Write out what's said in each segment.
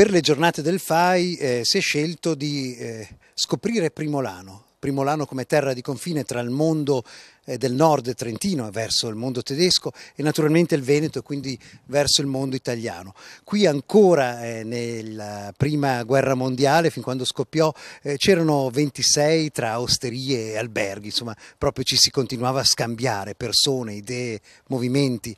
Per le giornate del FAI eh, si è scelto di eh, scoprire Primolano, Primolano come terra di confine tra il mondo eh, del nord trentino verso il mondo tedesco e naturalmente il Veneto e quindi verso il mondo italiano. Qui ancora eh, nella prima guerra mondiale, fin quando scoppiò, eh, c'erano 26 tra osterie e alberghi, insomma proprio ci si continuava a scambiare persone, idee, movimenti.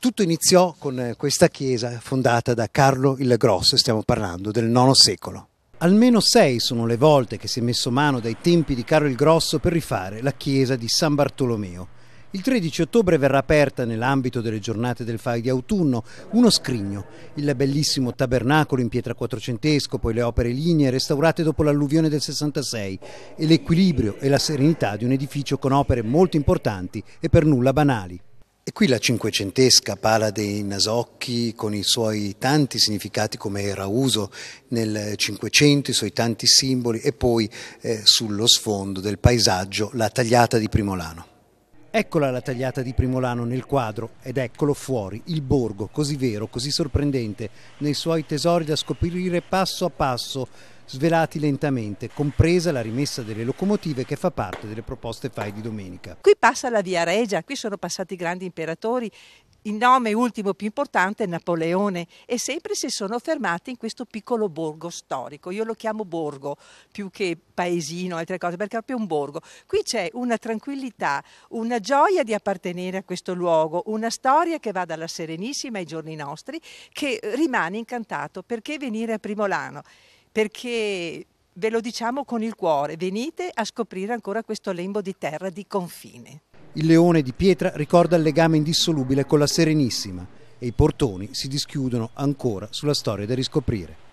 Tutto iniziò con eh, questa chiesa fondata da Carlo il Grosso, stiamo parlando del IX secolo. Almeno sei sono le volte che si è messo mano dai tempi di Carlo il Grosso per rifare la chiesa di San Bartolomeo. Il 13 ottobre verrà aperta nell'ambito delle giornate del FAI di autunno uno scrigno, il bellissimo tabernacolo in pietra quattrocentesco, poi le opere lignee restaurate dopo l'alluvione del 66 e l'equilibrio e la serenità di un edificio con opere molto importanti e per nulla banali. E qui la cinquecentesca pala dei Nasocchi con i suoi tanti significati come era uso nel Cinquecento, i suoi tanti simboli e poi eh, sullo sfondo del paesaggio la tagliata di Primolano. Eccola la tagliata di Primolano nel quadro ed eccolo fuori il borgo così vero, così sorprendente nei suoi tesori da scoprire passo a passo svelati lentamente, compresa la rimessa delle locomotive che fa parte delle proposte FAI di domenica. Qui passa la Via Regia, qui sono passati i grandi imperatori, il nome ultimo più importante è Napoleone e sempre si sono fermati in questo piccolo borgo storico. Io lo chiamo borgo più che paesino, altre cose, perché è proprio un borgo. Qui c'è una tranquillità, una gioia di appartenere a questo luogo, una storia che va dalla Serenissima ai giorni nostri, che rimane incantato perché venire a Primolano perché ve lo diciamo con il cuore, venite a scoprire ancora questo lembo di terra di confine. Il leone di pietra ricorda il legame indissolubile con la Serenissima e i portoni si dischiudono ancora sulla storia da riscoprire.